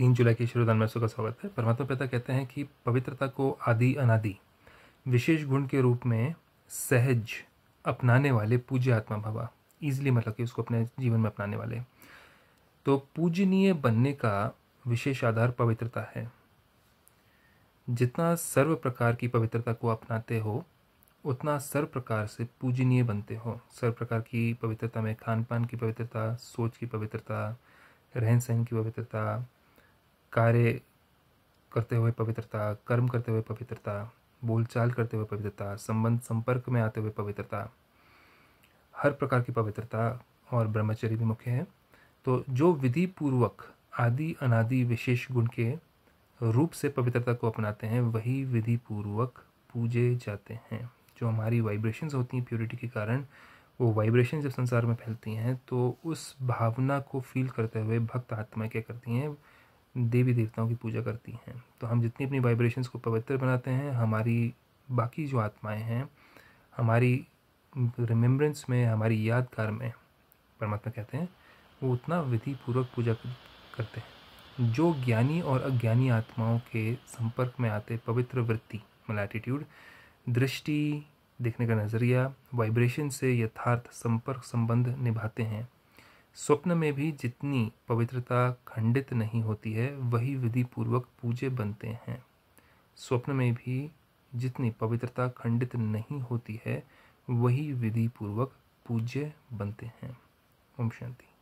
तीन जुलाई के शिरोदान में का स्वागत है परमात्मा पिता कहते हैं कि पवित्रता को आदि अनादि विशेष गुण के रूप में सहज अपनाने वाले पूज्य आत्मा भवा ईजिली मतलब कि उसको अपने जीवन में अपनाने वाले तो पूजनीय बनने का विशेष आधार पवित्रता है जितना सर्व प्रकार की पवित्रता को अपनाते हो उतना सर्व प्रकार से पूजनीय बनते हो सर्व प्रकार की पवित्रता में खान पान की पवित्रता सोच की पवित्रता रहन सहन की पवित्रता कार्य करते हुए पवित्रता कर्म करते हुए पवित्रता बोलचाल करते हुए पवित्रता संबंध संपर्क में आते हुए पवित्रता हर प्रकार की पवित्रता और ब्रह्मचर्य भी मुख्य है तो जो विधि पूर्वक आदि अनादि विशेष गुण के रूप से पवित्रता को अपनाते हैं वही विधि पूर्वक पूजे जाते हैं जो हमारी वाइब्रेशंस होती हैं प्योरिटी के कारण वो वाइब्रेशन जब संसार में फैलती हैं तो उस भावना को फील करते हुए भक्त आत्मा क्या करती हैं देवी देवताओं की पूजा करती हैं तो हम जितनी अपनी वाइब्रेशंस को पवित्र बनाते हैं हमारी बाकी जो आत्माएं हैं हमारी रिमेम्बरेंस में हमारी यादगार में परमात्मा कहते हैं वो उतना विधि पूर्वक पूजा करते हैं जो ज्ञानी और अज्ञानी आत्माओं के संपर्क में आते पवित्र वृत्ति मतलब एटीट्यूड दृष्टि देखने का नज़रिया वाइब्रेशन से यथार्थ संपर्क संबंध निभाते हैं स्वप्न में भी जितनी पवित्रता खंडित नहीं होती है वही विधि पूर्वक पूजे बनते हैं स्वप्न में भी जितनी पवित्रता खंडित नहीं होती है वही विधि पूर्वक पूज्य बनते हैं ओम शांति